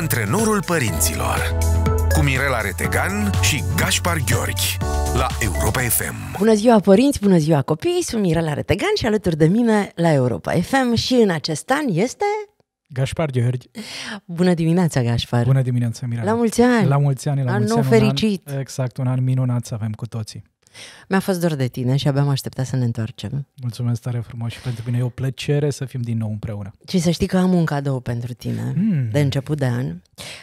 Antrenorul părinților cu Mirela Retegan și Gaspar Gheorghi la Europa FM. Bună ziua părinți, bună ziua copii, sunt Mirela Retegan și alături de mine la Europa FM și în acest an este... Gaspar Gheorghi. Bună dimineața, Gaspar. Bună dimineața, Mirela. La mulți ani. La mulți ani, la an mulți nou ani. fericit. An, exact, un an minunat să avem cu toții. Mi-a fost dor de tine și abia am așteptat să ne întoarcem. Mulțumesc tare frumos și pentru mine e o plăcere să fim din nou împreună. Și să știi că am un cadou pentru tine mm. de început de an.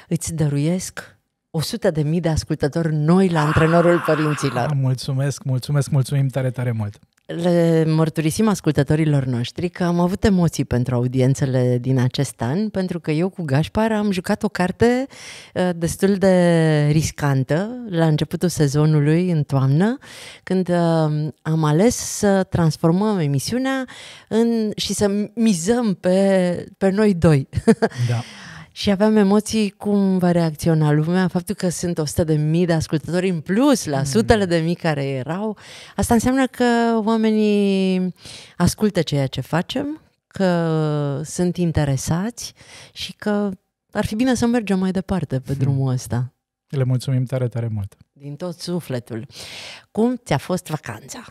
Îți dăruiesc 100 de mii de ascultători noi la ah, antrenorul părinților. Mulțumesc, mulțumesc, mulțumim tare, tare mult. Le mărturisim ascultătorilor noștri că am avut emoții pentru audiențele din acest an, pentru că eu cu Gașpar am jucat o carte uh, destul de riscantă la începutul sezonului, în toamnă, când uh, am ales să transformăm emisiunea în, și să mizăm pe, pe noi doi. Da. și aveam emoții cum va reacționa lumea, faptul că sunt 100 de mii de ascultători în plus la mm. sutele de mii care erau. Asta înseamnă că oamenii ascultă ceea ce facem, că sunt interesați și că ar fi bine să mergem mai departe pe hmm. drumul ăsta. Le mulțumim tare, tare mult. Din tot sufletul. Cum ți-a fost vacanța?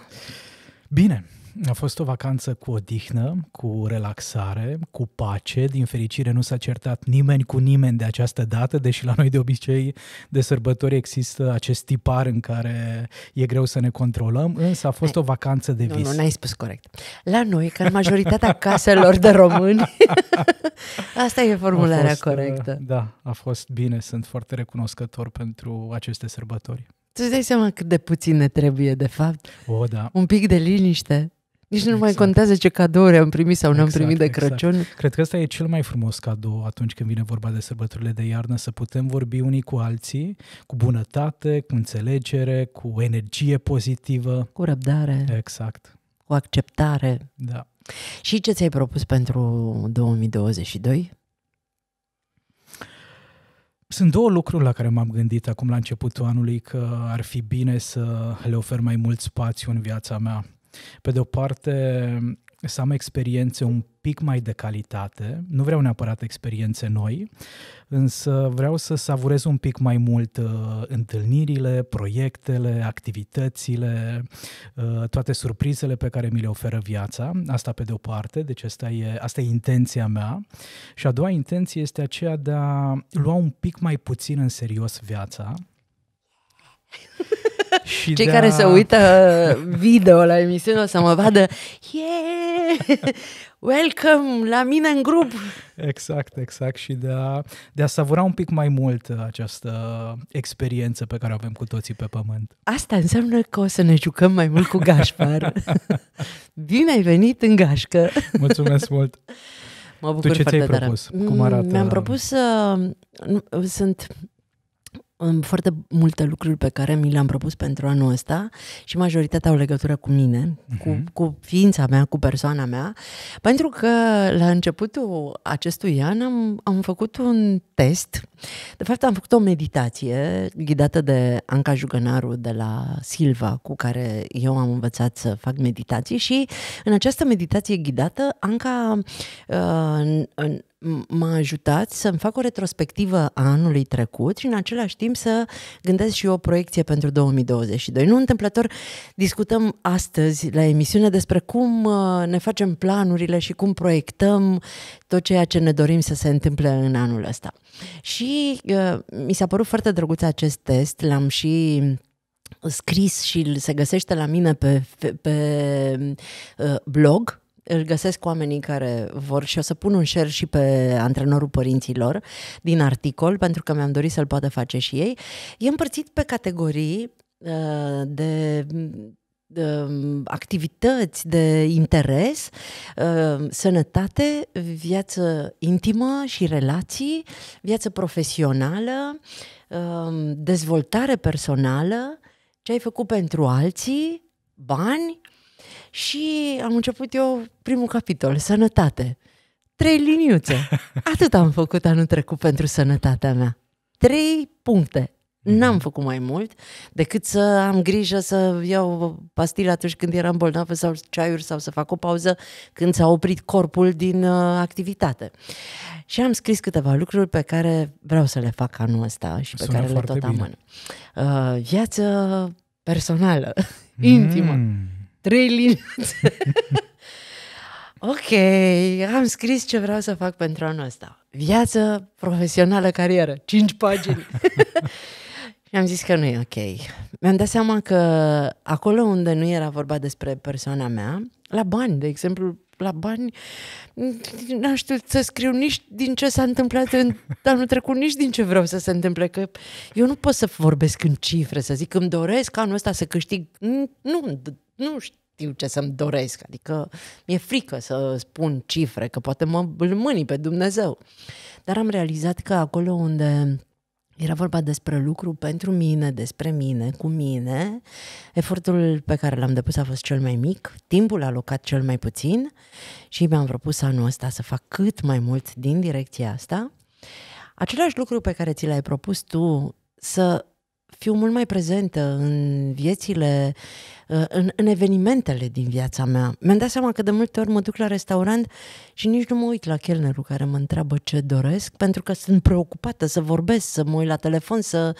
Bine, a fost o vacanță cu odihnă, cu relaxare, cu pace. Din fericire nu s-a certat nimeni cu nimeni de această dată, deși la noi de obicei de sărbători există acest tipar în care e greu să ne controlăm, însă a fost o vacanță de vis. Nu, nu, n-ai spus corect. La noi, ca în majoritatea caselor de români, asta e formularea fost, uh, corectă. Da, a fost bine, sunt foarte recunoscător pentru aceste sărbători. Tu îți dai seama cât de puțin ne trebuie, de fapt? O, da. Un pic de liniște. Nici nu exact. mai contează ce cadouri am primit sau nu exact, am primit de exact. Crăciun. Exact. Cred că ăsta e cel mai frumos cadou atunci când vine vorba de sărbătorile de iarnă, să putem vorbi unii cu alții, cu bunătate, cu înțelegere, cu energie pozitivă. Cu răbdare. Exact. Cu acceptare. Da. Și ce ți-ai propus pentru 2022? Sunt două lucruri la care m-am gândit acum la începutul anului că ar fi bine să le ofer mai mult spațiu în viața mea. Pe de o parte, să am experiențe un pic mai de calitate. Nu vreau neapărat experiențe noi, însă vreau să savurez un pic mai mult uh, întâlnirile, proiectele, activitățile, uh, toate surprizele pe care mi le oferă viața. Asta pe de o parte, deci asta e, asta e intenția mea. Și a doua intenție este aceea de a lua un pic mai puțin în serios viața, și Cei da. care se uită uh, video la emisiune o să mă vadă yeah! Welcome la mine în grup! Exact, exact și de a, de a savura un pic mai mult această experiență pe care o avem cu toții pe pământ. Asta înseamnă că o să ne jucăm mai mult cu Gașpar. Bine ai venit în gașcă! Mulțumesc mult! Mă bucur tu ce ți-ai propus? Cum arată? Mi-am propus să... Uh, sunt foarte multe lucruri pe care mi le-am propus pentru anul ăsta și majoritatea au legătură cu mine, uh-huh. cu, cu ființa mea, cu persoana mea, pentru că la începutul acestui an am, am făcut un test. De fapt, am făcut o meditație ghidată de Anca Jugănaru de la Silva, cu care eu am învățat să fac meditații și în această meditație ghidată, Anca uh, m-a ajutat să-mi fac o retrospectivă a anului trecut și în același timp să gândesc și eu o proiecție pentru 2022. Nu întâmplător discutăm astăzi la emisiune despre cum uh, ne facem planurile și cum proiectăm tot ceea ce ne dorim să se întâmple în anul ăsta. Și uh, mi s-a părut foarte drăguț acest test, l-am și scris și se găsește la mine pe, pe, pe uh, blog îl găsesc oamenii care vor și o să pun un share și pe antrenorul părinților din articol, pentru că mi-am dorit să-l poată face și ei. E împărțit pe categorii uh, de uh, activități de interes, uh, sănătate, viață intimă și relații, viață profesională, dezvoltare personală, ce ai făcut pentru alții, bani, și am început eu primul capitol, sănătate. Trei liniuțe. Atât am făcut anul trecut pentru sănătatea mea. Trei puncte. N-am mhm. făcut mai mult decât să am grijă să iau pastile atunci când eram bolnavă sau ceaiuri sau să fac o pauză când s-a oprit corpul din uh, activitate. Și am scris câteva lucruri pe care vreau să le fac anul ăsta și pe Sună care le tot bine. amân. Uh, viață personală, intimă. Mm trei liniuțe. ok, am scris ce vreau să fac pentru anul ăsta. Viață profesională, carieră, cinci pagini. Și am zis că nu e ok. Mi-am dat seama că acolo unde nu era vorba despre persoana mea, la bani, de exemplu, la bani, nu știu să scriu nici din ce s-a întâmplat în anul trecut, nici din ce vreau să se întâmple, că eu nu pot să vorbesc în cifre, să zic îmi doresc anul ăsta să câștig, nu, nu știu ce să-mi doresc, adică mi-e frică să spun cifre, că poate mă îl mâni pe Dumnezeu. Dar am realizat că acolo unde era vorba despre lucru pentru mine, despre mine, cu mine. Efortul pe care l-am depus a fost cel mai mic, timpul alocat cel mai puțin și mi-am propus anul ăsta să fac cât mai mult din direcția asta. Același lucru pe care ți l-ai propus tu să fiu mult mai prezentă în viețile, uh, în, în evenimentele din viața mea. Mi-am dat seama că de multe ori mă duc la restaurant și nici nu mă uit la chelnerul care mă întreabă ce doresc, pentru că sunt preocupată să vorbesc, să mă uit la telefon să...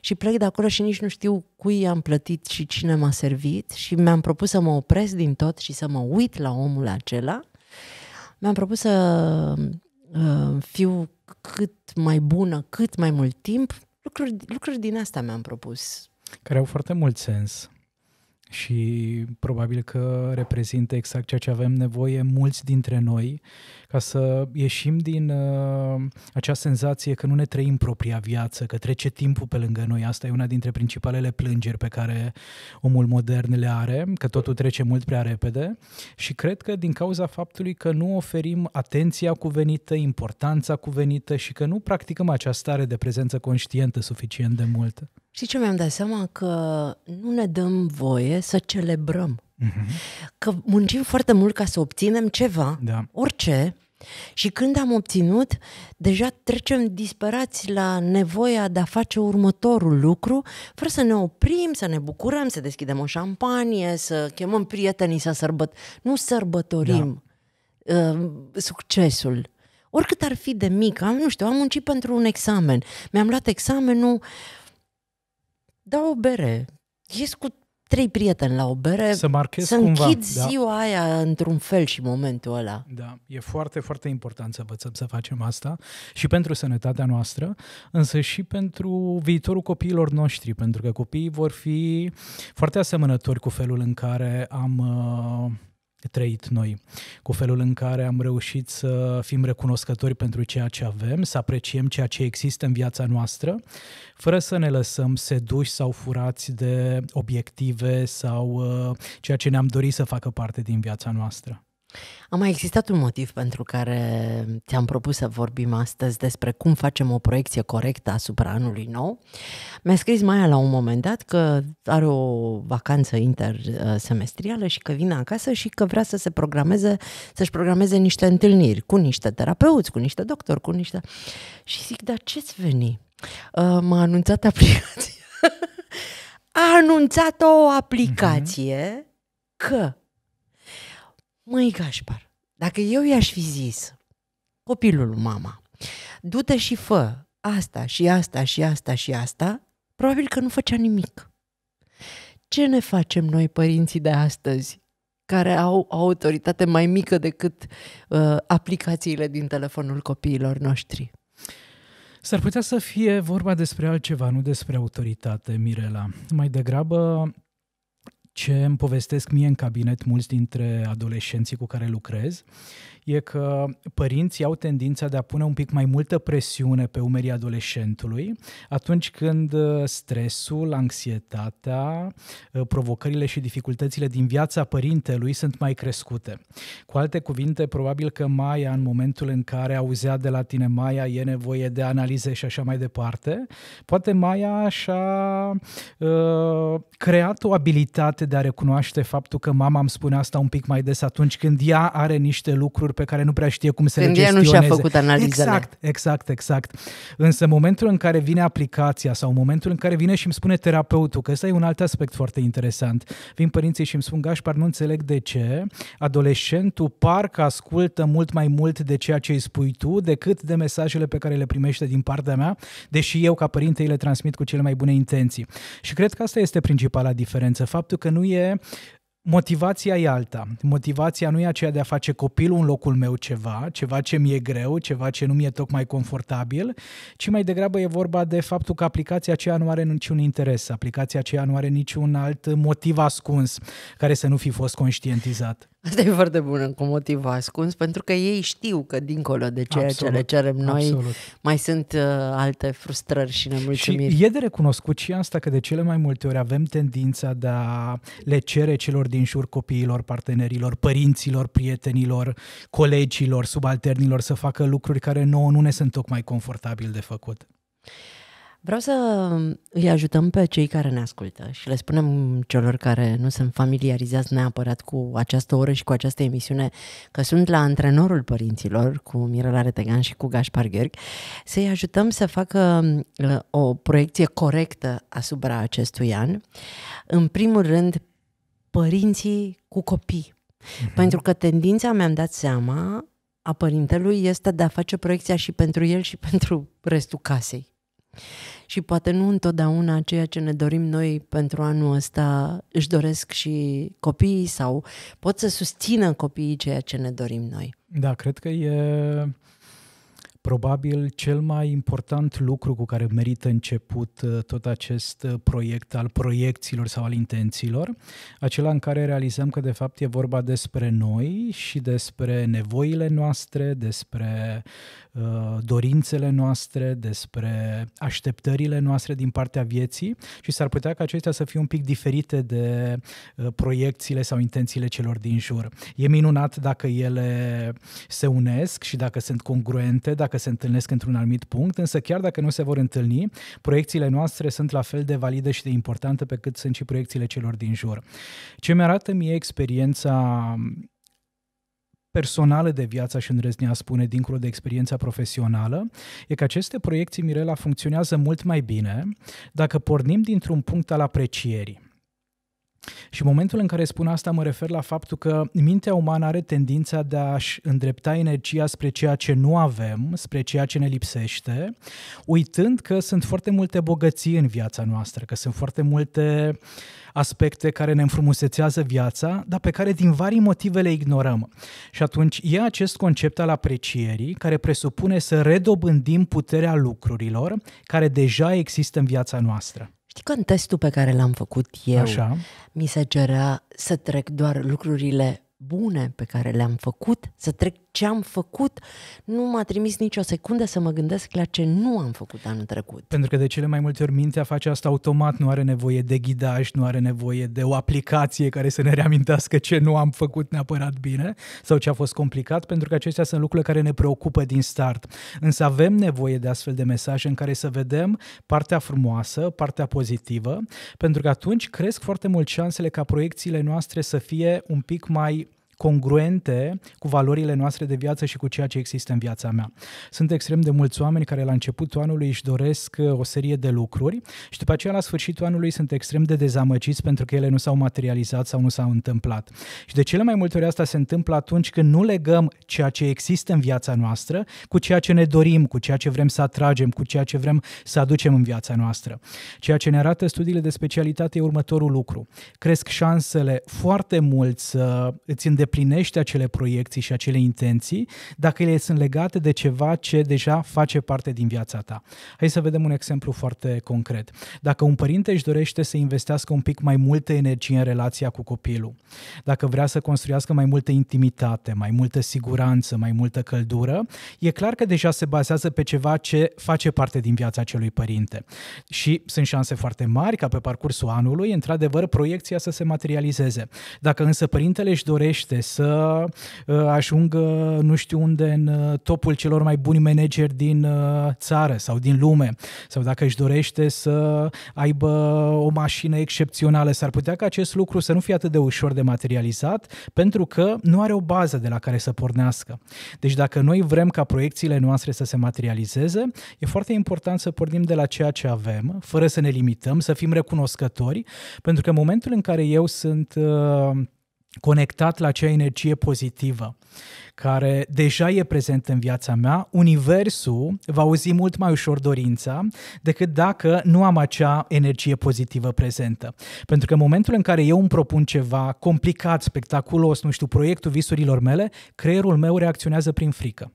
și plec de acolo și nici nu știu cui am plătit și cine m-a servit și mi-am propus să mă opresc din tot și să mă uit la omul acela. Mi-am propus să uh, fiu cât mai bună, cât mai mult timp Lucruri, lucruri din asta mi-am propus. Care au foarte mult sens și probabil că reprezintă exact ceea ce avem nevoie mulți dintre noi ca să ieșim din uh, acea senzație că nu ne trăim propria viață, că trece timpul pe lângă noi. Asta e una dintre principalele plângeri pe care omul modern le are, că totul trece mult prea repede și cred că din cauza faptului că nu oferim atenția cuvenită, importanța cuvenită și că nu practicăm această stare de prezență conștientă suficient de mult. Și ce mi-am dat seama? Că nu ne dăm voie să celebrăm. Mm-hmm. Că muncim foarte mult ca să obținem ceva, da. orice, și când am obținut, deja trecem disperați la nevoia de a face următorul lucru, fără să ne oprim, să ne bucurăm, să deschidem o șampanie, să chemăm prietenii să sărbăt. Nu sărbătorim da. uh, succesul. Oricât ar fi de mic, am, nu știu, am muncit pentru un examen. Mi-am luat examenul, dau o bere, ies cu trei prieteni la o bere, să, marchez să închid cumva, da. ziua da. aia într-un fel și momentul ăla. Da, e foarte, foarte important să învățăm să facem asta și pentru sănătatea noastră, însă și pentru viitorul copiilor noștri, pentru că copiii vor fi foarte asemănători cu felul în care am uh, trăit noi, cu felul în care am reușit să fim recunoscători pentru ceea ce avem, să apreciem ceea ce există în viața noastră, fără să ne lăsăm seduși sau furați de obiective sau uh, ceea ce ne-am dorit să facă parte din viața noastră. A mai existat un motiv pentru care ți-am propus să vorbim astăzi despre cum facem o proiecție corectă asupra anului nou. Mi-a scris Maia la un moment dat că are o vacanță intersemestrială și că vine acasă și că vrea să se programeze, să-și programeze niște întâlniri cu niște terapeuți, cu niște doctori, cu niște... Și zic, dar ce-ți veni? Ă, m-a anunțat aplicația. a anunțat o aplicație uh-huh. că Măi, Gașpar, dacă eu i-aș fi zis, copilul mama, du-te și fă asta și asta și asta și asta, probabil că nu făcea nimic. Ce ne facem noi, părinții de astăzi, care au o autoritate mai mică decât uh, aplicațiile din telefonul copiilor noștri? S-ar putea să fie vorba despre altceva, nu despre autoritate, Mirela. Mai degrabă ce îmi povestesc mie în cabinet mulți dintre adolescenții cu care lucrez e că părinții au tendința de a pune un pic mai multă presiune pe umerii adolescentului atunci când uh, stresul, anxietatea, uh, provocările și dificultățile din viața părintelui sunt mai crescute. Cu alte cuvinte, probabil că Maia, în momentul în care auzea de la tine Maia, e nevoie de analize și așa mai departe, poate Maia așa uh, creat o abilitate de a recunoaște faptul că mama îmi spune asta un pic mai des atunci când ea are niște lucruri pe care nu prea știe cum să Când le gestioneze. Când nu și-a făcut analizele. Exact, exact, exact. Însă momentul în care vine aplicația sau momentul în care vine și îmi spune terapeutul, că ăsta e un alt aspect foarte interesant, vin părinții și îmi spun, Gașpar, nu înțeleg de ce adolescentul parcă ascultă mult mai mult de ceea ce îi spui tu decât de mesajele pe care le primește din partea mea, deși eu ca părinte îi le transmit cu cele mai bune intenții. Și cred că asta este principala diferență, faptul că nu e Motivația e alta. Motivația nu e aceea de a face copilul în locul meu ceva, ceva ce mi-e greu, ceva ce nu mi-e tocmai confortabil, ci mai degrabă e vorba de faptul că aplicația aceea nu are niciun interes, aplicația aceea nu are niciun alt motiv ascuns care să nu fi fost conștientizat. Asta e foarte bun, cu motiv ascuns, pentru că ei știu că dincolo de ceea absolut, ce le cerem noi, absolut. mai sunt uh, alte frustrări și nemulțumiri. Și e de recunoscut și asta că de cele mai multe ori avem tendința de a le cere celor din jur copiilor, partenerilor, părinților, prietenilor, colegilor, subalternilor să facă lucruri care nouă nu ne sunt tocmai confortabil de făcut. Vreau să îi ajutăm pe cei care ne ascultă și le spunem celor care nu sunt familiarizați neapărat cu această oră și cu această emisiune că sunt la antrenorul părinților cu Mirela Retegan și cu Gaspar Gheorg, să-i ajutăm să facă uh, o proiecție corectă asupra acestui an. În primul rând, părinții cu copii. Mm-hmm. Pentru că tendința, mi-am dat seama, a părintelui este de a face proiecția și pentru el și pentru restul casei și poate nu întotdeauna ceea ce ne dorim noi pentru anul ăsta își doresc și copiii sau pot să susțină copiii ceea ce ne dorim noi. Da, cred că e probabil cel mai important lucru cu care merită început uh, tot acest uh, proiect al proiecțiilor sau al intențiilor, acela în care realizăm că de fapt e vorba despre noi și despre nevoile noastre, despre Uh, dorințele noastre, despre așteptările noastre din partea vieții și s-ar putea ca acestea să fie un pic diferite de uh, proiecțiile sau intențiile celor din jur. E minunat dacă ele se unesc și dacă sunt congruente, dacă se întâlnesc într-un anumit punct, însă chiar dacă nu se vor întâlni, proiecțiile noastre sunt la fel de valide și de importante pe cât sunt și proiecțiile celor din jur. Ce mi arată mie experiența personală de viață, și îndrăznea spune, dincolo de experiența profesională, e că aceste proiecții, Mirela, funcționează mult mai bine dacă pornim dintr-un punct al aprecierii. Și în momentul în care spun asta, mă refer la faptul că mintea umană are tendința de a-și îndrepta energia spre ceea ce nu avem, spre ceea ce ne lipsește, uitând că sunt foarte multe bogății în viața noastră, că sunt foarte multe aspecte care ne înfrumusețează viața, dar pe care din vari motive le ignorăm. Și atunci e acest concept al aprecierii care presupune să redobândim puterea lucrurilor care deja există în viața noastră. Știi că în testul pe care l-am făcut eu, Așa. mi se cerea să trec doar lucrurile bune pe care le-am făcut, să trec ce am făcut, nu m-a trimis nicio secundă să mă gândesc la ce nu am făcut anul trecut. Pentru că de cele mai multe ori mintea face asta automat, nu are nevoie de ghidaj, nu are nevoie de o aplicație care să ne reamintească ce nu am făcut neapărat bine sau ce a fost complicat, pentru că acestea sunt lucrurile care ne preocupă din start. Însă avem nevoie de astfel de mesaje în care să vedem partea frumoasă, partea pozitivă, pentru că atunci cresc foarte mult șansele ca proiecțiile noastre să fie un pic mai congruente cu valorile noastre de viață și cu ceea ce există în viața mea. Sunt extrem de mulți oameni care la începutul anului își doresc uh, o serie de lucruri și după aceea la sfârșitul anului sunt extrem de dezamăciți pentru că ele nu s-au materializat sau nu s-au întâmplat. Și de cele mai multe ori asta se întâmplă atunci când nu legăm ceea ce există în viața noastră cu ceea ce ne dorim, cu ceea ce vrem să atragem, cu ceea ce vrem să aducem în viața noastră. Ceea ce ne arată studiile de specialitate e următorul lucru. Cresc șansele foarte mult să îți îndeplinește acele proiecții și acele intenții, dacă ele sunt legate de ceva ce deja face parte din viața ta. Hai să vedem un exemplu foarte concret. Dacă un părinte își dorește să investească un pic mai multă energie în relația cu copilul, dacă vrea să construiască mai multă intimitate, mai multă siguranță, mai multă căldură, e clar că deja se bazează pe ceva ce face parte din viața acelui părinte. Și sunt șanse foarte mari ca pe parcursul anului, într-adevăr, proiecția să se materializeze. Dacă însă părintele își dorește departe, să uh, ajungă nu știu unde în uh, topul celor mai buni manageri din uh, țară sau din lume, sau dacă își dorește să aibă o mașină excepțională, s-ar putea ca acest lucru să nu fie atât de ușor de materializat, pentru că nu are o bază de la care să pornească. Deci dacă noi vrem ca proiecțiile noastre să se materializeze, e foarte important să pornim de la ceea ce avem, fără să ne limităm, să fim recunoscători, pentru că în momentul în care eu sunt uh, conectat la acea energie pozitivă care deja e prezent în viața mea, universul va auzi mult mai ușor dorința decât dacă nu am acea energie pozitivă prezentă. Pentru că în momentul în care eu îmi propun ceva complicat, spectaculos, nu știu, proiectul visurilor mele, creierul meu reacționează prin frică.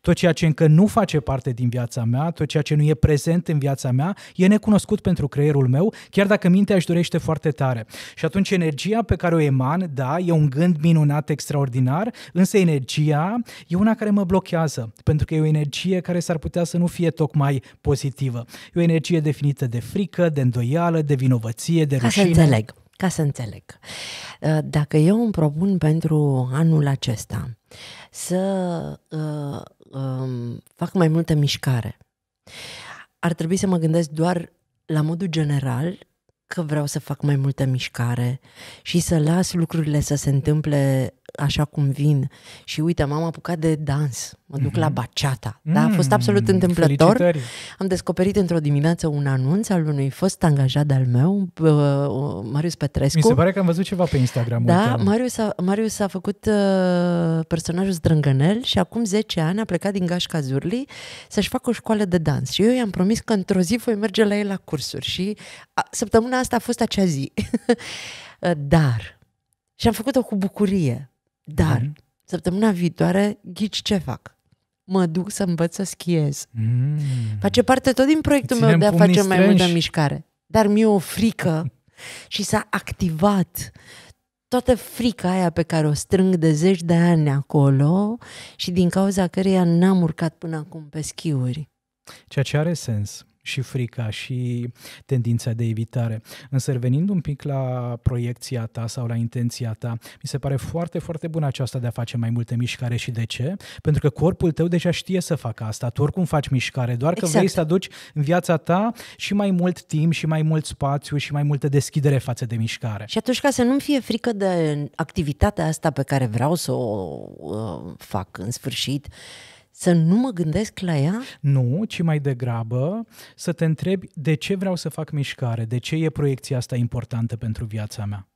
Tot ceea ce încă nu face parte din viața mea, tot ceea ce nu e prezent în viața mea, e necunoscut pentru creierul meu, chiar dacă mintea își dorește foarte tare. Și atunci energia pe care o eman, da, e un gând minunat, extraordinar, însă energia e una care mă blochează, pentru că e o energie care s-ar putea să nu fie tocmai pozitivă. E o energie definită de frică, de îndoială, de vinovăție, de rușine. Ca să înțeleg ca să înțeleg. Uh, dacă eu îmi propun pentru anul acesta să uh, uh, fac mai multă mișcare, ar trebui să mă gândesc doar la modul general că vreau să fac mai multă mișcare și să las lucrurile să se întâmple așa cum vin și uite, m-am apucat de dans, mă duc mm-hmm. la mhm. baciata. Mm-hmm. Da, a fost mm, absolut întâmplător. Felicitări. Am descoperit într-o dimineață un anunț al unui fost angajat al meu, uh, Marius Petrescu. Mi se pare că am văzut ceva pe Instagram. Da, Marius a, Marius a făcut uh, personajul Zdrângănel și acum 10 ani a plecat din Gașca Zurli să-și facă o școală de dans. Și eu i-am promis că într-o zi voi merge la el la cursuri și a, săptămâna asta a fost acea zi. Dar și am făcut-o cu bucurie dar mm. săptămâna viitoare, ghici ce fac? Mă duc să învăț să schiez. Mm. Face parte tot din proiectul Ținem meu de a face strânși. mai multă mișcare. Dar mi-e o frică și s-a activat toată frica aia pe care o strâng de zeci de ani acolo și din cauza căreia n-am urcat până acum pe schiuri. Ceea ce are sens și frica și tendința de evitare. Însă revenind un pic la proiecția ta sau la intenția ta, mi se pare foarte, foarte bună aceasta de a face mai multe mișcare și de ce? Pentru că corpul tău deja știe să facă asta, tu oricum faci mișcare, doar că exact. vrei să aduci în viața ta și mai mult timp și mai mult spațiu și mai multă deschidere față de mișcare. Și atunci ca să nu-mi fie frică de activitatea asta pe care vreau să o uh, fac în sfârșit, uh, să nu mă gândesc la ea? Nu, ci mai degrabă să te întrebi de ce vreau să fac mișcare, de ce e proiecția asta importantă pentru viața mea.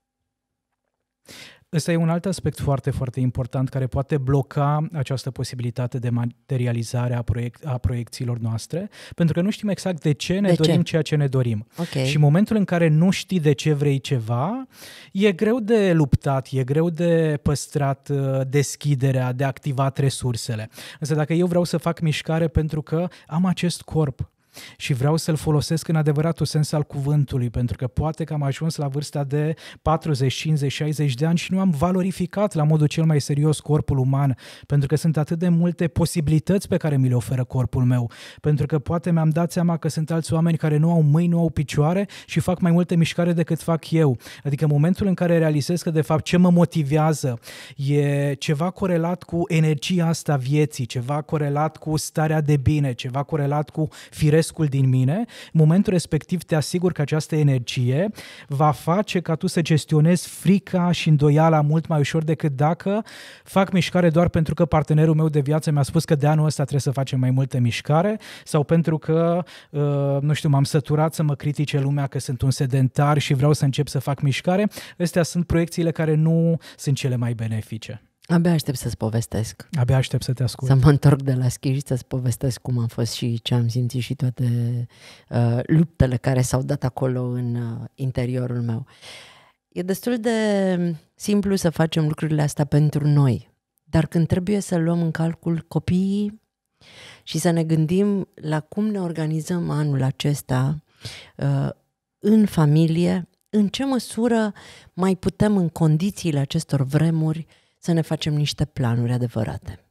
Ăsta e un alt aspect foarte, foarte important care poate bloca această posibilitate de materializare a, proiec- a proiecțiilor noastre, pentru că nu știm exact de ce ne de dorim ce? ceea ce ne dorim. Okay. Și în momentul în care nu știi de ce vrei ceva, e greu de luptat, e greu de păstrat uh, deschiderea, de activat resursele. Însă dacă eu vreau să fac mișcare pentru că am acest corp, și vreau să-l folosesc în adevăratul sens al cuvântului, pentru că poate că am ajuns la vârsta de 40, 50, 60 de ani și nu am valorificat la modul cel mai serios corpul uman, pentru că sunt atât de multe posibilități pe care mi le oferă corpul meu, pentru că poate mi-am dat seama că sunt alți oameni care nu au mâini, nu au picioare și fac mai multe mișcare decât fac eu. Adică în momentul în care realizez că de fapt ce mă motivează e ceva corelat cu energia asta vieții, ceva corelat cu starea de bine, ceva corelat cu firesc restul din mine, în momentul respectiv te asigur că această energie va face ca tu să gestionezi frica și îndoiala mult mai ușor decât dacă fac mișcare doar pentru că partenerul meu de viață mi-a spus că de anul ăsta trebuie să facem mai multe mișcare sau pentru că, uh, nu știu, m-am săturat să mă critique lumea că sunt un sedentar și vreau să încep să fac mișcare. Astea sunt proiecțiile care nu sunt cele mai benefice. Abia aștept să-ți povestesc. Abia aștept să te ascult. Să mă întorc de la schi și să-ți povestesc cum am fost și ce am simțit și toate uh, luptele care s-au dat acolo în uh, interiorul meu. E destul de simplu să facem lucrurile astea pentru noi, dar când trebuie să luăm în calcul copiii și să ne gândim la cum ne organizăm anul acesta uh, în familie, în ce măsură mai putem în condițiile acestor vremuri uh, să ne facem niște planuri adevărate.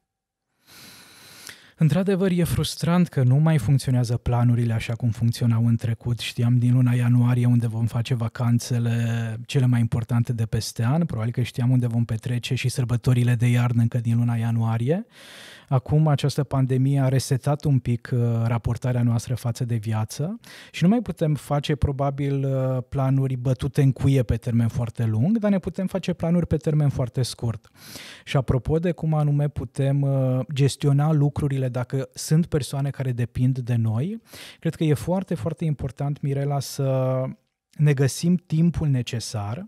Într-adevăr, e frustrant că nu mai funcționează planurile așa cum funcționau în trecut. Știam din luna ianuarie unde vom face vacanțele cele mai importante de peste an, probabil că știam unde vom petrece și sărbătorile de iarnă încă din luna ianuarie Acum această pandemie a resetat un pic uh, raportarea noastră față de viață și nu mai putem face probabil uh, planuri bătute în cuie pe termen foarte lung, dar ne putem face planuri pe termen foarte scurt. Și apropo de cum anume putem uh, gestiona lucrurile dacă sunt persoane care depind de noi, cred că e foarte, foarte important, Mirela, să ne găsim timpul necesar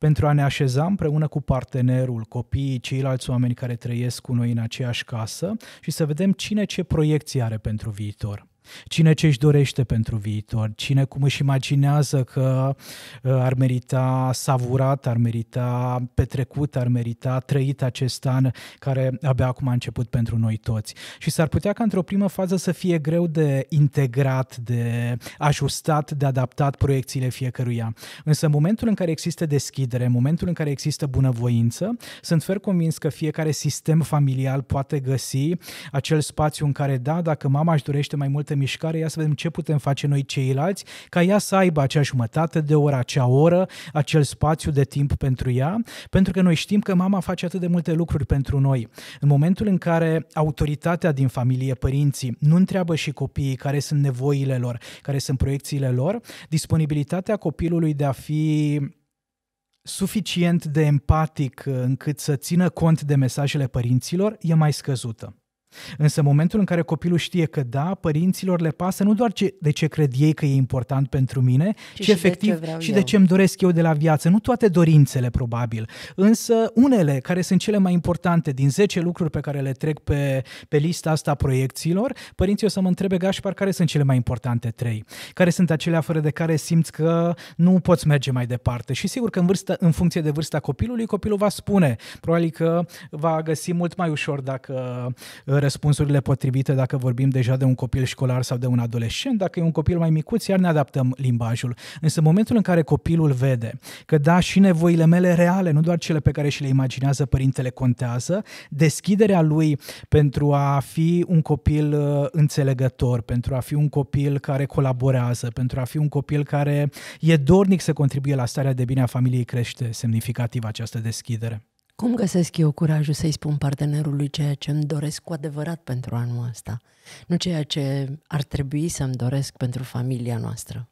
pentru a ne așeza împreună cu partenerul, copiii, ceilalți oameni care trăiesc cu noi în aceeași casă și să vedem cine ce proiecții are pentru viitor. Cine ce își dorește pentru viitor, cine cum își imaginează că uh, ar merita savurat, ar merita petrecut, ar merita trăit acest an care abia acum a început pentru noi toți. Și s-ar putea ca într-o primă fază să fie greu de integrat, de ajustat, de adaptat proiecțiile fiecăruia. Însă în momentul în care există deschidere, în momentul în care există bunăvoință, sunt fer convins că fiecare sistem familial poate găsi acel spațiu în care, da, dacă mama își dorește mai multe mișcare, ia să vedem ce putem face noi ceilalți, ca ea să aibă acea jumătate de oră, acea oră, acel spațiu de timp pentru ea, pentru că noi știm că mama face atât de multe lucruri pentru noi. În momentul în care autoritatea din familie, părinții, nu întreabă și copiii care sunt nevoile lor, care sunt proiecțiile lor, disponibilitatea copilului de a fi suficient de empatic încât să țină cont de mesajele părinților e mai scăzută. Însă momentul în care copilul știe că da, părinților le pasă nu doar ce, de ce cred ei că e important pentru mine, ci, ci și efectiv de ce și eu. de ce îmi doresc eu de la viață. Nu toate dorințele, probabil, însă unele care sunt cele mai importante din 10 lucruri pe care le trec pe, pe lista asta a proiecțiilor, părinții o să mă întrebe, Gașpar, care sunt cele mai importante trei? Care sunt acelea fără de care simți că nu poți merge mai departe? Și sigur că în, vârstă, în funcție de vârsta copilului, copilul va spune, probabil că va găsi mult mai ușor dacă răspunsurile potrivite dacă vorbim deja de un copil școlar sau de un adolescent, dacă e un copil mai micuț, iar ne adaptăm limbajul. Însă momentul în care copilul vede că da, și nevoile mele reale, nu doar cele pe care și le imaginează părintele, contează, deschiderea lui pentru a fi un copil uh, înțelegător, pentru a fi un copil care colaborează, pentru a fi un copil care e dornic să contribuie la starea de bine a familiei crește semnificativ această deschidere. Cum găsesc eu curajul să-i spun partenerului ceea ce îmi doresc cu adevărat pentru anul ăsta, nu ceea ce ar trebui să-mi doresc pentru familia noastră?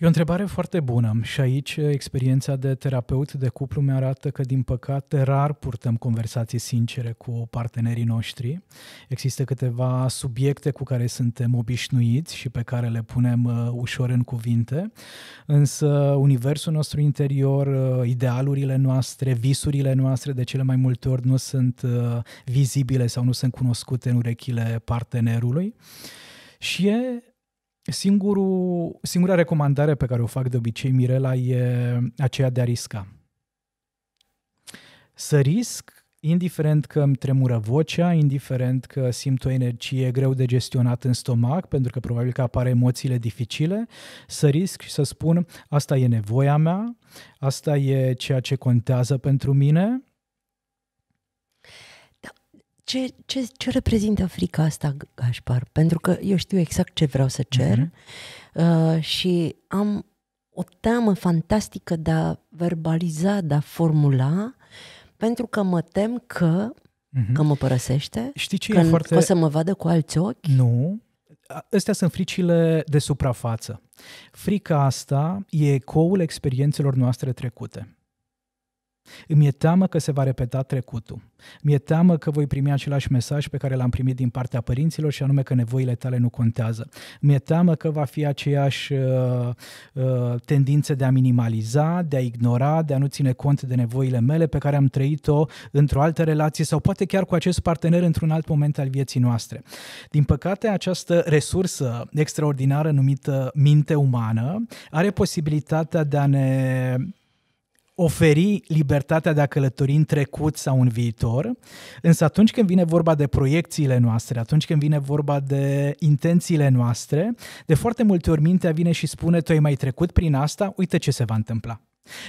E o întrebare foarte bună și aici eh, experiența de terapeut de cuplu mi arată că, din păcate, rar purtăm conversații sincere cu partenerii noștri. Există câteva subiecte cu care suntem obișnuiți și pe care le punem eh, ușor în cuvinte, însă universul nostru interior, eh, idealurile noastre, visurile noastre, de cele mai multe ori nu sunt vizibile sau nu sunt cunoscute în urechile partenerului. Și e Singurul, singura recomandare pe care o fac de obicei, Mirela, e aceea de a risca. Să risc, indiferent că îmi tremură vocea, indiferent că simt o energie greu de gestionat în stomac, pentru că probabil că apar emoțiile dificile, să risc și să spun asta e nevoia mea, asta e ceea ce contează pentru mine – ce, ce, ce reprezintă frica asta, Gașpar? Pentru că eu știu exact ce vreau să cer uh-huh. uh, și am o teamă fantastică de a verbaliza, de a formula, pentru că mă tem că, uh-huh. că mă părăsește, Știi ce că e foarte... o să mă vadă cu alți ochi. Nu, Astea sunt fricile de suprafață. Frica asta e ecoul experiențelor noastre trecute. Îmi e teamă că se va repeta trecutul. Mi-e teamă că voi primi același mesaj pe care l-am primit din partea părinților și anume că nevoile tale nu contează. Mi-e teamă că va fi aceeași uh, uh, tendință de a minimaliza, de a ignora, de a nu ține cont de nevoile mele pe care am trăit-o într-o altă relație sau poate chiar cu acest partener într-un alt moment al vieții noastre. Din păcate, această resursă extraordinară numită minte umană are posibilitatea de a ne oferi libertatea de a călători în trecut sau în viitor, însă atunci când vine vorba de proiecțiile noastre, atunci când vine vorba de intențiile noastre, de foarte multe ori mintea vine și spune tu ai mai trecut prin asta, uite ce se va întâmpla.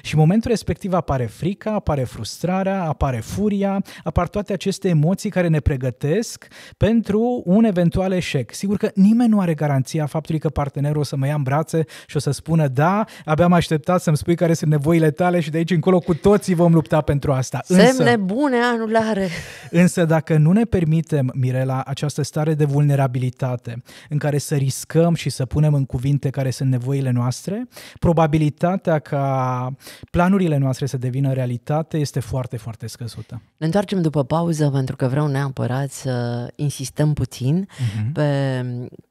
Și în momentul respectiv apare frica, apare frustrarea, apare furia, apar toate aceste emoții care ne pregătesc pentru un eventual eșec. Sigur că nimeni nu are garanția faptului că partenerul o să mă ia în brațe și o să spună da, abia am așteptat să-mi spui care sunt nevoile tale și de aici încolo cu toții vom lupta pentru asta. Semne însă, bune anulare! Însă dacă nu ne permitem, Mirela, această stare de vulnerabilitate în care să riscăm și să punem în cuvinte care sunt nevoile noastre, probabilitatea ca planurile noastre să devină realitate este foarte, foarte scăzută. Ne întoarcem după pauză pentru că vreau neapărat să insistăm puțin uh-huh. pe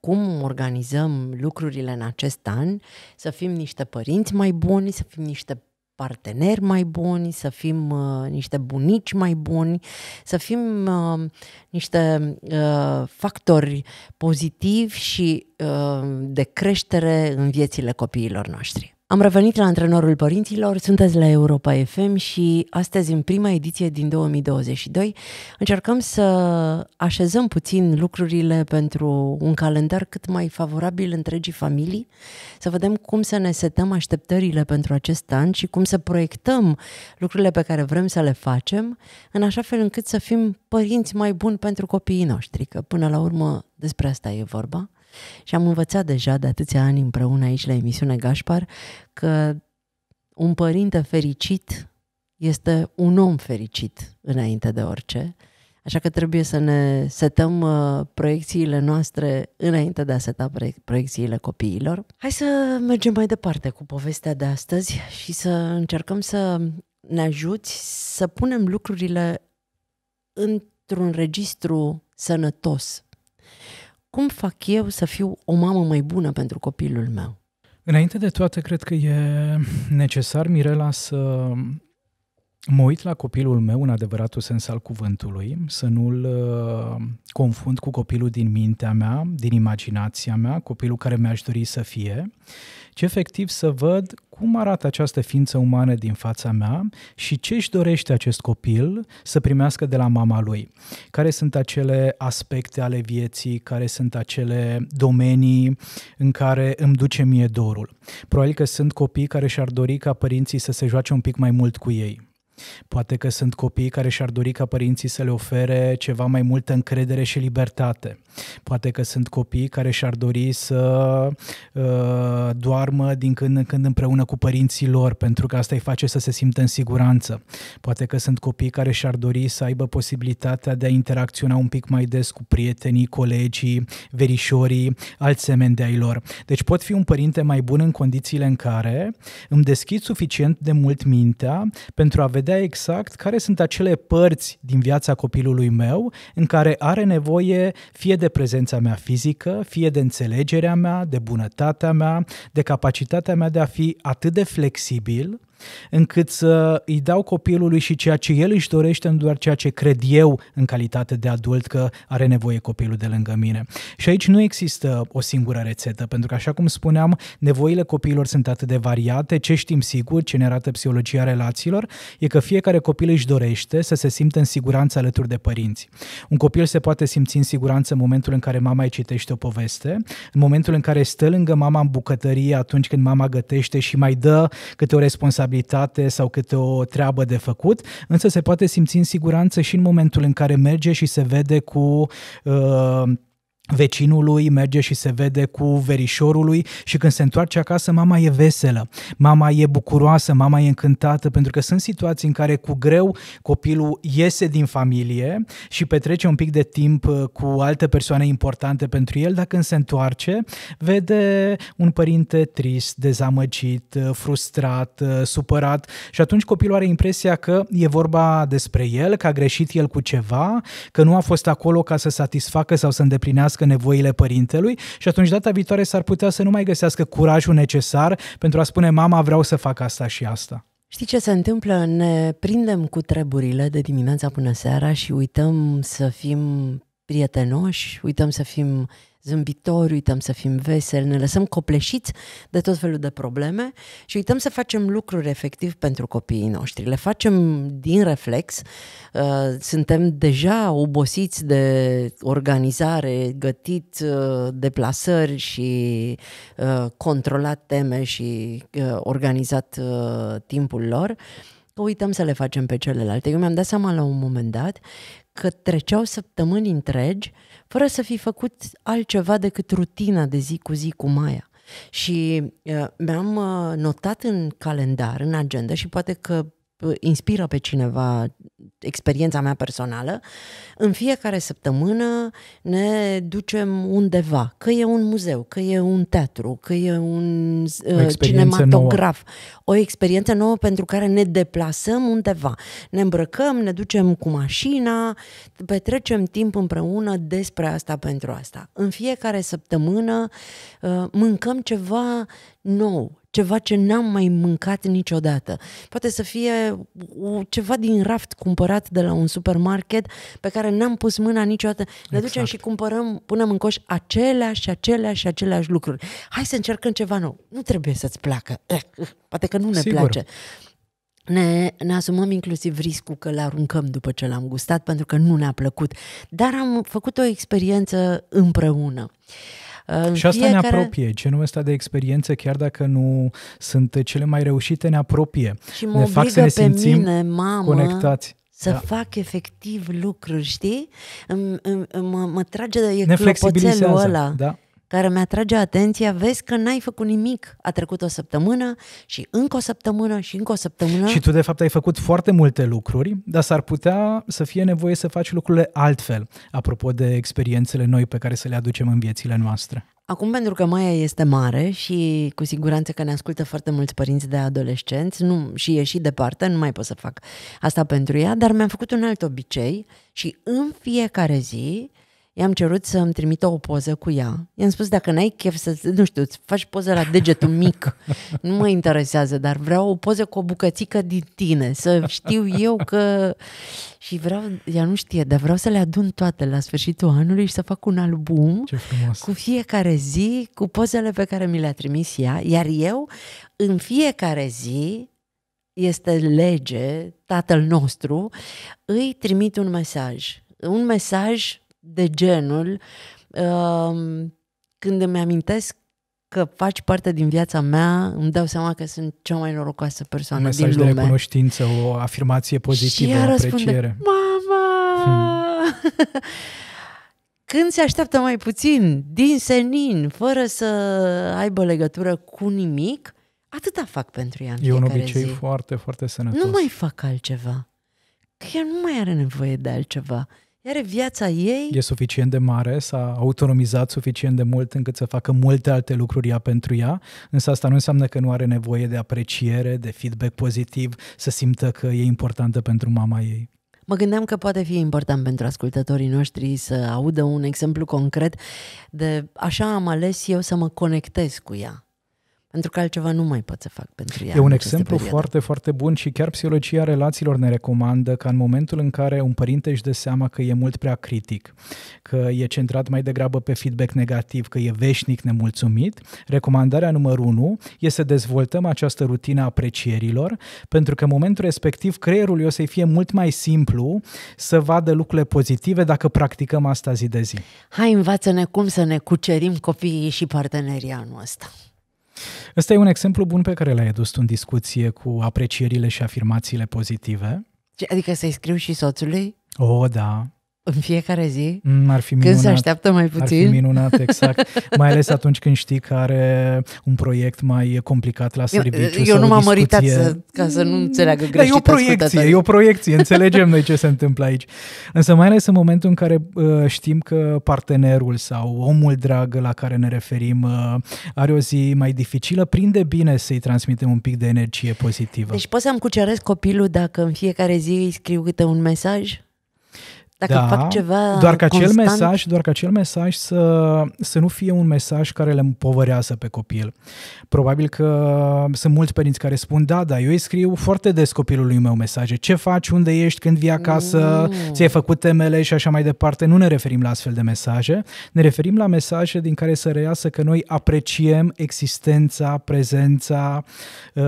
cum organizăm lucrurile în acest an, să fim niște părinți mai buni, să fim niște parteneri mai buni, să fim uh, niște bunici mai buni, să fim uh, niște uh, factori pozitivi și uh, de creștere în viețile copiilor noștri. Am revenit la antrenorul părinților, sunteți la Europa FM și astăzi, în prima ediție din 2022, încercăm să așezăm puțin lucrurile pentru un calendar cât mai favorabil întregii familii, să vedem cum să ne setăm așteptările pentru acest an și cum să proiectăm lucrurile pe care vrem să le facem, în așa fel încât să fim părinți mai buni pentru copiii noștri, că până la urmă despre asta e vorba. Și am învățat deja de atâția ani împreună aici la emisiune Gașpar că un părinte fericit este un om fericit înainte de orice. Așa că trebuie să ne setăm uh, proiecțiile noastre înainte de a seta proiecțiile copiilor. Hai să mergem mai departe cu povestea de astăzi și să încercăm să ne ajuți să punem lucrurile într-un registru sănătos cum fac eu să fiu o mamă mai bună pentru copilul meu? Înainte de toate, cred că e necesar, Mirela, să mă uit la copilul meu în adevăratul sens al cuvântului, să nu-l uh, confund cu copilul din mintea mea, din imaginația mea, copilul care mi-aș dori să fie, ci efectiv să văd cum arată această ființă umană din fața mea și ce își dorește acest copil să primească de la mama lui. Care sunt acele aspecte ale vieții, care sunt acele domenii în care îmi duce mie dorul. Probabil că sunt copii care și-ar dori ca părinții să se joace un pic mai mult cu ei Poate că sunt copii care și-ar dori ca părinții să le ofere ceva mai multă încredere și libertate. Poate că sunt copii care și-ar dori să uh, doarmă din când în când împreună cu părinții lor, pentru că asta îi face să se simtă în siguranță. Poate că sunt copii care și-ar dori să aibă posibilitatea de a interacționa un pic mai des cu prietenii, colegii, verișorii, alți semeni de ai lor. Deci pot fi un părinte mai bun în condițiile în care îmi deschid suficient de mult mintea pentru a vedea vedea exact care sunt acele părți din viața copilului meu în care are nevoie fie de prezența mea fizică, fie de înțelegerea mea, de bunătatea mea, de capacitatea mea de a fi atât de flexibil, încât să îi dau copilului și ceea ce el își dorește, nu doar ceea ce cred eu în calitate de adult că are nevoie copilul de lângă mine. Și aici nu există o singură rețetă, pentru că așa cum spuneam, nevoile copiilor sunt atât de variate, ce știm sigur, ce ne arată psihologia relațiilor, e că fiecare copil își dorește să se simtă în siguranță alături de părinți. Un copil se poate simți în siguranță în momentul în care mama îi citește o poveste, în momentul în care stă lângă mama în bucătărie atunci când mama gătește și mai dă câte o responsabilitate responsabilitate sau câte o treabă de făcut, însă se poate simți în siguranță și în momentul în care merge și se vede cu uh, vecinului, merge și se vede cu verișorului și când se întoarce acasă, mama e veselă, mama e bucuroasă, mama e încântată, pentru că sunt situații în care cu greu copilul iese din familie și petrece un pic de timp uh, cu alte persoane importante pentru el, dar când se întoarce, vede un părinte trist, dezamăgit, uh, frustrat, uh, supărat și atunci copilul are impresia că e vorba despre el, că a greșit el cu ceva, că nu a fost acolo ca să satisfacă sau să îndeplinească îndeplinească nevoile părintelui și atunci data viitoare s-ar putea să nu mai găsească curajul necesar pentru a spune mama vreau să fac asta și asta. Știi ce se întâmplă? Ne prindem cu treburile de dimineața până seara și uităm să fim prietenoși, uităm să fim zâmbitori, uităm să fim veseli, ne lăsăm copleșiți de tot felul de probleme și uităm să facem lucruri efectiv pentru copiii noștri. Le facem din reflex, uh, suntem deja obosiți de organizare, gătit uh, deplasări și uh, controlat teme și organizat timpul lor uităm să le facem pe celelalte. Eu mi-am dat seama la un moment dat că treceau săptămâni întregi fără să fi făcut altceva decât rutina de zi cu zi cu Maia. Și uh, mi-am uh, notat în calendar, în agenda și poate că inspiră pe cineva experiența mea personală, în fiecare săptămână ne ducem undeva, că e un muzeu, că e un teatru, că e un uh, cinematograf, nouă. o experiență nouă pentru care ne deplasăm undeva. Ne îmbrăcăm, ne ducem cu mașina, petrecem timp împreună despre asta pentru asta. În fiecare săptămână uh, mâncăm ceva nou, ceva ce n-am mai mâncat niciodată. Poate să fie ceva din raft cumpărat de la un supermarket pe care n-am pus mâna niciodată. Ne exact. ducem și cumpărăm, punem în coș aceleași, aceleași, aceleași lucruri. Hai să încercăm ceva nou. Nu trebuie să-ți placă. Poate că nu ne Sigur. place ne, ne asumăm inclusiv riscul că îl aruncăm după ce l-am gustat pentru că nu ne-a plăcut, dar am făcut o experiență împreună. Uh, în și asta fiecare... ne apropie, genul ăsta de experiențe, chiar dacă nu sunt cele mai reușite, ne apropie. Și mă ne fac să ne simțim mine, mamă, conectați să da. fac efectiv lucruri, știi? mă, mă trage de clopoțelul ăla. Da care mi-atrage atenția, vezi că n-ai făcut nimic. A trecut o săptămână și încă o săptămână și încă o săptămână. Și tu, de fapt, ai făcut foarte multe lucruri, dar s-ar putea să fie nevoie să faci lucrurile altfel, apropo de experiențele noi pe care să le aducem în viețile noastre. Acum, pentru că Maia este mare și cu siguranță că ne ascultă foarte mulți părinți de adolescenți nu, și e și departe, nu mai pot să fac asta pentru ea, dar mi-am făcut un alt obicei și în fiecare zi i-am cerut să îmi trimită o poză cu ea. I-am spus, dacă n-ai chef să, nu știu, îți faci poză la degetul mic, nu mă interesează, dar vreau o poză cu o bucățică din tine, să știu eu că... Și vreau, ea nu știe, dar vreau să le adun toate la sfârșitul anului și să fac un album cu fiecare zi, cu pozele pe care mi le-a trimis ea, iar eu în fiecare zi este lege, tatăl nostru, îi trimit un mesaj. Un mesaj de genul, um, când îmi amintesc că faci parte din viața mea, îmi dau seama că sunt cea mai norocoasă persoană Un mesaj din lume. de recunoștință, o afirmație pozitivă, o apreciere. Mama! Hmm. Când se așteaptă mai puțin, din senin, fără să aibă legătură cu nimic, atâta fac pentru ea în E un obicei zi. foarte, foarte sănătos. Nu mai fac altceva. Că ea nu mai are nevoie de altceva. Iar viața ei... E suficient de mare, s-a autonomizat suficient de mult încât să facă multe alte lucruri ea pentru ea, însă asta nu înseamnă că nu are nevoie de apreciere, de feedback pozitiv, să simtă că e importantă pentru mama ei. Mă gândeam că poate fi important pentru ascultătorii noștri să audă un exemplu concret de așa am ales eu să mă conectez cu ea pentru că altceva nu mai pot să fac pentru ea. E un exemplu perioadă. foarte, foarte bun și chiar psihologia relațiilor ne recomandă că în momentul în care un părinte își dă seama că e mult prea critic, că e centrat mai degrabă pe feedback negativ, că e veșnic nemulțumit, recomandarea numărul unu e să dezvoltăm această rutină aprecierilor, pentru că în momentul respectiv creierul o să-i fie mult mai simplu să vadă lucrurile pozitive dacă practicăm asta zi de zi. Hai, învață-ne cum să ne cucerim copiii și parteneria noastră. Ăsta e un exemplu bun pe care l-ai adus în discuție cu aprecierile și afirmațiile pozitive. adică să-i scriu și soțului? O, oh, da în fiecare zi? Mm, ar fi minunat. Când se așteaptă mai puțin? Ar fi minunat, exact. mai ales atunci când știi că are un proiect mai complicat la serviciu Eu, eu nu m-am măritat să, ca să nu înțeleagă greșit Da, e o proiecție, e o proiecție. Înțelegem noi ce se întâmplă aici. Însă mai ales în momentul în care uh, știm că partenerul sau omul drag la care ne referim uh, are o zi mai dificilă, prinde bine să-i transmitem un pic de energie pozitivă. Deci poți să-mi cuceresc copilul dacă în fiecare zi îi scriu câte un mesaj? Dacă da, fac ceva doar ca acel mesaj, doar ca acel mesaj să, să nu fie un mesaj care le împovărează pe copil. Probabil că sunt mulți părinți care spun, da, da, eu îi scriu foarte des copilului meu mesaje. Ce faci, unde ești, când vii acasă, mm. ți-ai făcut temele și așa mai departe. Nu ne referim la astfel de mesaje. Ne referim la mesaje din care să reiasă că noi apreciem existența, prezența uh,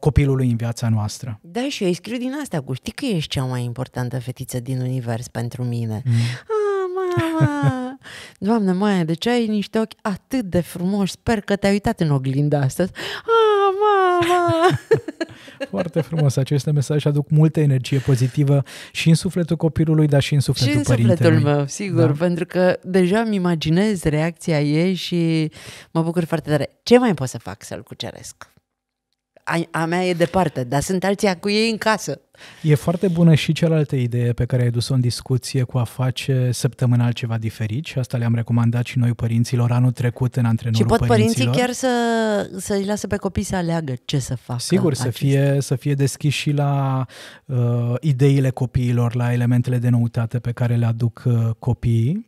copilului în viața noastră. Da, și eu îi scriu din asta. cu știi că ești cea mai importantă fetiță din univers pentru pentru mine. Mm. A, ah, mama! Doamne, Maia, de ce ai niște ochi atât de frumoși? Sper că te-ai uitat în oglinda astăzi. A, ah, mama! Foarte frumos. Aceste mesaje aduc multă energie pozitivă și în sufletul copilului, dar și în sufletul și în părintelui. sufletul meu, sigur, da. pentru că deja îmi imaginez reacția ei și mă bucur foarte tare. Ce mai pot să fac să-l cuceresc? a, a mea e departe, dar sunt alții cu ei în casă. E foarte bună și cealaltă idee pe care ai dus-o în discuție cu a face săptămânal ceva diferit și asta le-am recomandat și noi părinților anul trecut în antrenorul Și pot părinților. părinții chiar să, să-i lasă pe copii să aleagă ce să facă. Sigur, să fie, să fie deschiși și la uh, ideile copiilor, la elementele de noutate pe care le aduc uh, copiii.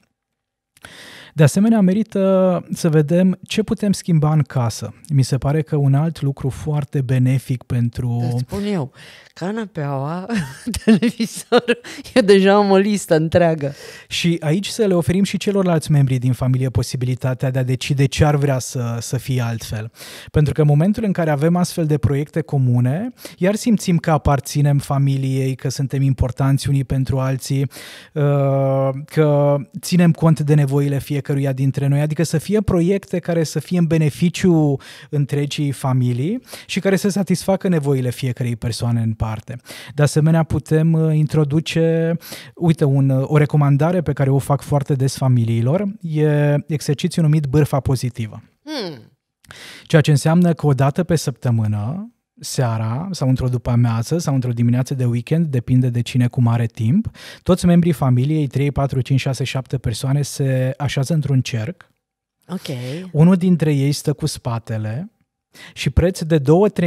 De asemenea, merită să vedem ce putem schimba în casă. Mi se pare că un alt lucru foarte benefic pentru... Îți spun eu, canapeaua, televizor, e deja am o listă întreagă. Și aici să le oferim și celorlalți membri din familie posibilitatea de a decide ce ar vrea să, să fie altfel. Pentru că în momentul în care avem astfel de proiecte comune, iar simțim că aparținem familiei, că suntem importanți unii pentru alții, uh, că ținem cont de nevoile fiecare fiecăruia dintre noi, adică să fie proiecte care să fie în beneficiu întregii familii și care să satisfacă nevoile fiecărei persoane în parte. De asemenea, putem uh, introduce, uite, un, uh, o recomandare pe care o fac foarte des familiilor, e exercițiul numit bârfa pozitivă. Hmm. Ceea ce înseamnă că o dată pe săptămână seara sau într-o după-amiază sau într-o dimineață de weekend, depinde de cine cum are timp. Toți membrii familiei, 3, 4, 5, 6, 7 persoane, se așează într-un cerc. Ok. Unul dintre ei stă cu spatele și preț de 2-3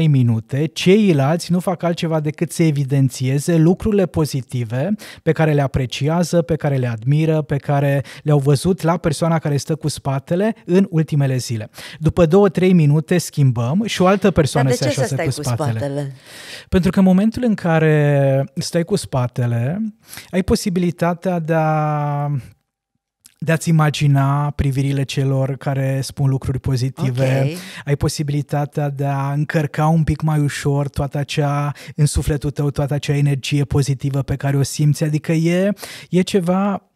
minute, ceilalți nu fac altceva decât să evidențieze lucrurile pozitive pe care le apreciază, pe care le admiră, pe care le-au văzut la persoana care stă cu spatele în ultimele zile. După 2-3 minute schimbăm și o altă persoană Dar de se ce așează să stai cu spatele. cu spatele. Pentru că în momentul în care stai cu spatele, ai posibilitatea de a de a-ți imagina privirile celor care spun lucruri pozitive, okay. ai posibilitatea de a încărca un pic mai ușor toată acea, în sufletul tău, toată acea energie pozitivă pe care o simți, adică e, e ceva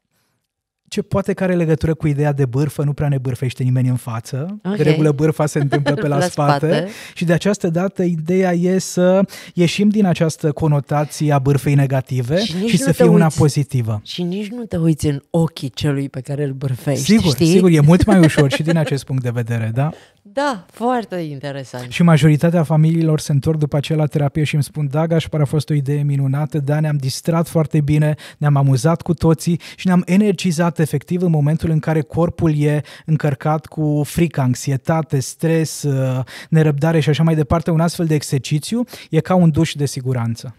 ce poate care are legătură cu ideea de bârfă, nu prea ne bârfește nimeni în față. Okay. De regulă bârfa se întâmplă pe la, la spate. spate. Și de această dată ideea e să ieșim din această conotație a bârfei negative și, și să fie uiți. una pozitivă. Și nici nu te uiți în ochii celui pe care îl bârfești, Sigur, știi? sigur, e mult mai ușor și din acest punct de vedere, da? Da, foarte interesant. Și majoritatea familiilor se întorc după aceea la terapie și îmi spun, da, Gașpar a fost o idee minunată, da, ne-am distrat foarte bine, ne-am amuzat cu toții și ne-am energizat efectiv în momentul în care corpul e încărcat cu frică, anxietate, stres, uh, nerăbdare și așa mai departe. Un astfel de exercițiu e ca un duș de siguranță.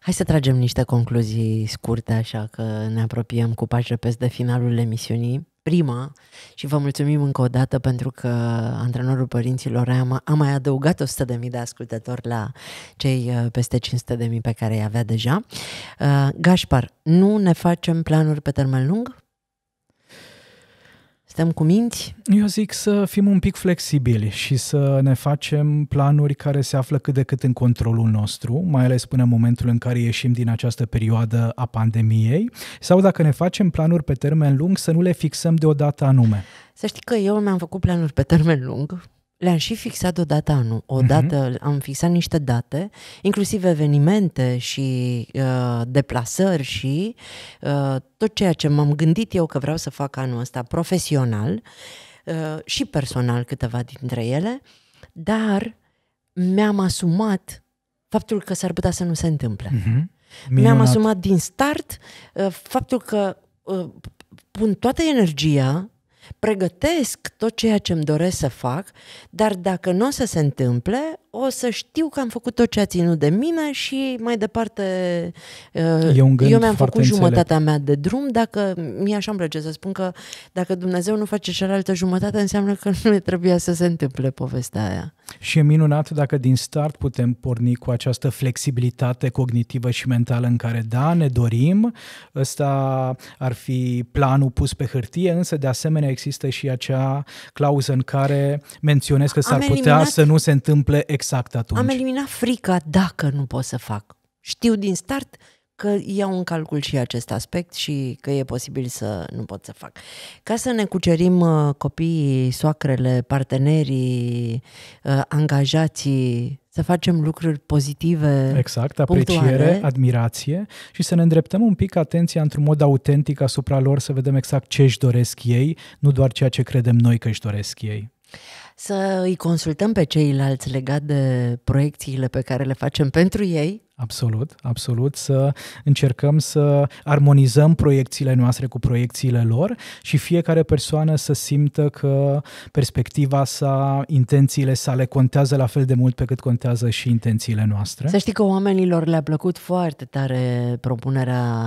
Hai să tragem niște concluzii scurte, așa că ne apropiem cu pași repezi de finalul emisiunii prima și vă mulțumim încă o dată pentru că antrenorul părinților a, a mai adăugat 100.000 de ascultători la cei uh, peste 500.000 pe care îi avea deja. Uh, Gașpar, nu ne facem planuri pe termen lung? stăm cu minți? Eu zic să fim un pic flexibili și să ne facem planuri care se află cât de cât în controlul nostru, mai ales până în momentul în care ieșim din această perioadă a pandemiei, sau dacă ne facem planuri pe termen lung, să nu le fixăm deodată anume. Să știi că eu mi-am făcut planuri pe termen lung, le-am și fixat odată anul. Odată uh-huh. am fixat niște date, inclusiv evenimente și uh, deplasări și uh, tot ceea ce m-am gândit eu că vreau să fac anul ăsta profesional uh, și personal câteva dintre ele, dar mi-am asumat faptul că s-ar putea să nu se întâmple. Uh-huh. Mi-am asumat din start uh, faptul că uh, pun toată energia pregătesc tot ceea ce îmi doresc să fac, dar dacă nu o să se întâmple, o să știu că am făcut tot ce a ținut de mine și mai departe uh, eu mi-am făcut jumătatea mea de drum. Dacă mi așa îmi place să spun că dacă Dumnezeu nu face cealaltă jumătate, înseamnă că nu ne trebuia să se întâmple povestea aia. Și e minunat dacă din start putem porni cu această flexibilitate cognitivă și mentală în care, da, ne dorim, ăsta ar fi planul pus pe hârtie, însă de asemenea există și acea clauză în care menționez că s-ar putea să nu se întâmple exact atunci. Am eliminat frica dacă nu pot să fac. Știu din start că iau în calcul și acest aspect și că e posibil să nu pot să fac. Ca să ne cucerim uh, copiii, soacrele, partenerii, uh, angajații, să facem lucruri pozitive. Exact, apreciere, punctuale. admirație și să ne îndreptăm un pic atenția într-un mod autentic asupra lor, să vedem exact ce își doresc ei, nu doar ceea ce credem noi că își doresc ei să îi consultăm pe ceilalți legat de proiecțiile pe care le facem pentru ei. Absolut, absolut, să încercăm să armonizăm proiecțiile noastre cu proiecțiile lor și fiecare persoană să simtă că perspectiva sa, intențiile sale contează la fel de mult pe cât contează și intențiile noastre. Să știi că oamenilor le-a plăcut foarte tare propunerea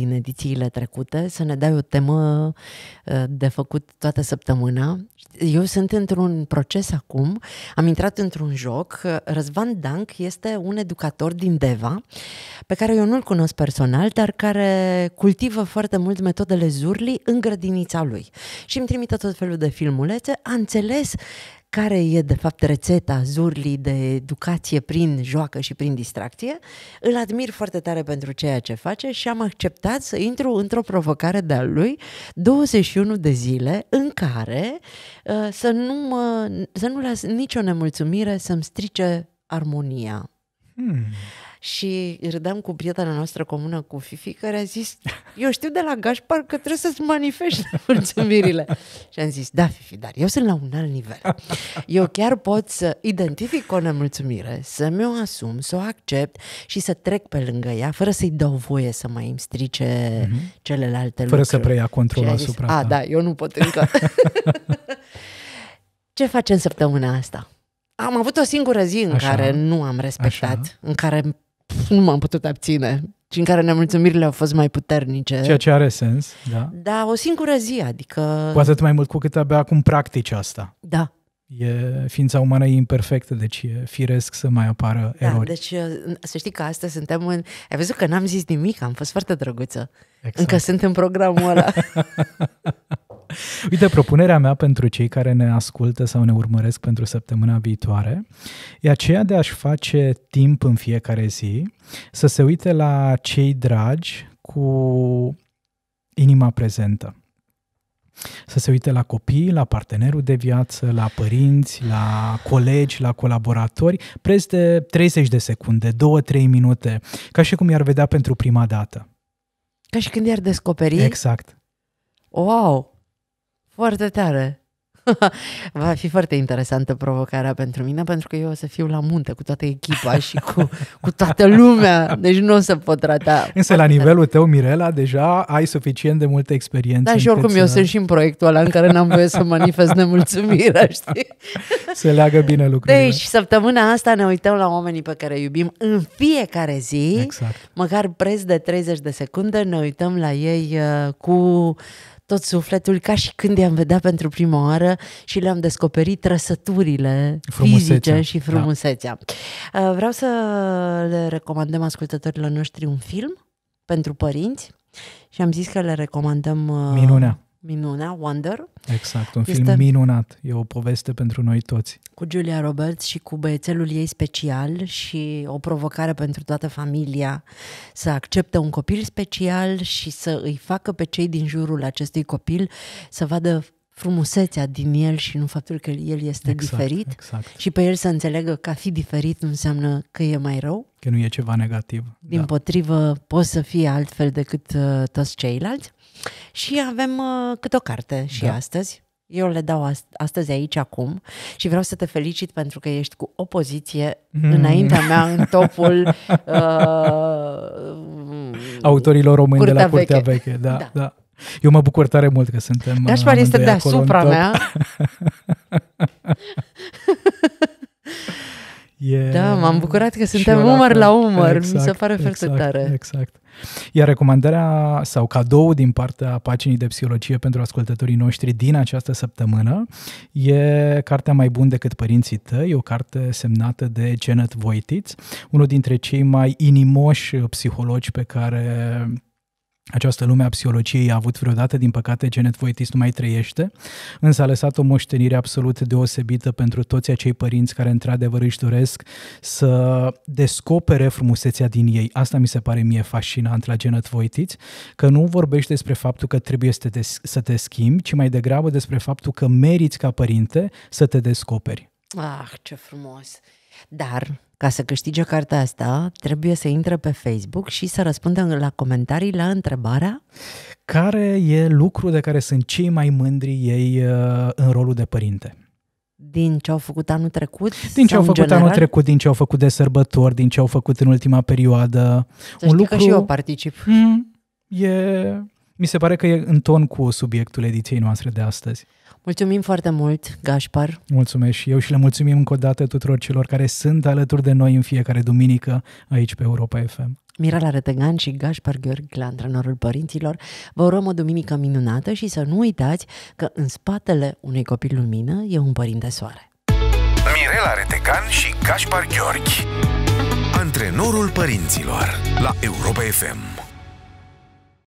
din edițiile trecute, să ne dai o temă uh, de făcut toată săptămâna. Eu sunt într-un proces acum, am intrat într-un joc. Răzvan Dank este un educator din Deva, pe care eu nu-l cunosc personal, dar care cultivă foarte mult metodele Zurli în grădinița lui. Și îmi trimite tot felul de filmulețe. A înțeles care e de fapt rețeta Zurli de educație prin joacă și prin distracție, îl admir foarte tare pentru ceea ce face și am acceptat să intru într-o provocare de-a lui 21 de zile în care uh, să, nu mă, să nu las nicio nemulțumire să-mi strice armonia. Hmm și râdeam cu prietena noastră comună, cu Fifi, care a zis, eu știu de la Gașpar că trebuie să-ți manifesti mulțumirile. și am zis, da, Fifi, dar eu sunt la un alt nivel. Eu chiar pot să identific o nemulțumire, să mi-o asum, să o accept și să trec pe lângă ea, fără să-i dau voie să mai îmi strice mm-hmm. celelalte fără lucruri. Fără să preia controlul asupra ta. A, da, eu nu pot încă. Ce facem săptămâna asta? Am avut o singură zi în Așa. care nu am respectat, Așa. în care nu m-am putut abține și în care nemulțumirile au fost mai puternice. Ceea ce are sens, da? Da, o singură zi, adică... Cu atât mai mult cu cât abia acum practici asta. Da. E, ființa umană e imperfectă, deci e firesc să mai apară da, erori. Deci uh, să știi că astăzi suntem în... Ai văzut că n-am zis nimic, am fost foarte drăguță. Exact. Încă sunt în programul ăla. Uite, propunerea mea pentru cei care ne ascultă sau ne urmăresc pentru săptămâna viitoare e aceea de a-și face timp în fiecare zi, să se uite la cei dragi cu inima prezentă. Să se uite la copii, la partenerul de viață, la părinți, la colegi, la colaboratori, preț de 30 de secunde, 2-3 minute, ca și cum i-ar vedea pentru prima dată. Ca și când i-ar descoperi? Exact. Wow! Foarte tare! Va fi foarte interesantă provocarea pentru mine, pentru că eu o să fiu la munte cu toată echipa și cu, cu toată lumea, deci nu o să pot rata. Însă la nivelul tău, Mirela, deja ai suficient de multă experiență. Da, și oricum eu sunt și în proiectul ăla în care n-am voie să manifest nemulțumirea, știi? Se leagă bine lucrurile. Deci, săptămâna asta ne uităm la oamenii pe care iubim în fiecare zi, exact. măcar preț de 30 de secunde, ne uităm la ei uh, cu tot sufletul, ca și când i-am vedea pentru prima oară și le-am descoperit trăsăturile frumusețea. fizice și da. frumusețea. Da. Vreau să le recomandăm ascultătorilor noștri un film pentru părinți și am zis că le recomandăm... Uh, Minunea minunea, Wonder. Exact, un este film minunat, e o poveste pentru noi toți. Cu Julia Roberts și cu băiețelul ei special și o provocare pentru toată familia să accepte un copil special și să îi facă pe cei din jurul acestui copil să vadă frumusețea din el și nu faptul că el este exact, diferit exact. și pe el să înțeleagă că a fi diferit nu înseamnă că e mai rău. Că nu e ceva negativ. Din da. potrivă, poți să fie altfel decât uh, toți ceilalți. Și avem uh, câte o carte și da. astăzi. Eu le dau ast- astăzi aici, acum, și vreau să te felicit pentru că ești cu o poziție mm. înaintea mea în topul uh, autorilor români Curtea de la Curtea Veche. veche. Da, da. da. Eu mă bucur tare mult că suntem. Gașpar uh, este deasupra mea. E... Da, m-am bucurat că suntem umăr la umăr, exact, mi se exact, pare foarte exact, tare. Exact. Iar recomandarea sau cadou din partea paginii de psihologie pentru ascultătorii noștri din această săptămână e cartea Mai bun decât părinții tăi, o carte semnată de Janet Voitiț, unul dintre cei mai inimoși psihologi pe care această lume a psihologiei a avut vreodată, din păcate, Janet Voitis nu mai trăiește, însă a lăsat o moștenire absolut deosebită pentru toți acei părinți care într-adevăr își doresc să descopere frumusețea din ei. Asta mi se pare mie fascinant la Janet Voitis, că nu vorbește despre faptul că trebuie să te, să te schimbi, ci mai degrabă despre faptul că meriți ca părinte să te descoperi. Ah, ce frumos! Dar, ca să câștige cartea asta, trebuie să intre pe Facebook și să răspundă la comentarii la întrebarea Care e lucru de care sunt cei mai mândri ei uh, în rolul de părinte? Din ce au făcut anul trecut? Din ce au făcut general? anul trecut, din ce au făcut de sărbători, din ce au făcut în ultima perioadă. Să un lucru... că și eu particip. Mm, e... Mi se pare că e în ton cu subiectul ediției noastre de astăzi. Mulțumim foarte mult, Gașpar. Mulțumesc și eu și le mulțumim încă o dată tuturor celor care sunt alături de noi în fiecare duminică aici pe Europa FM. Mirala Rătăgan și Gașpar Gheorghe, antrenorul părinților, vă urăm o duminică minunată și să nu uitați că în spatele unui copil lumină e un părinte soare. Mirela Retecan și Gașpar Gheorghi Antrenorul părinților la Europa FM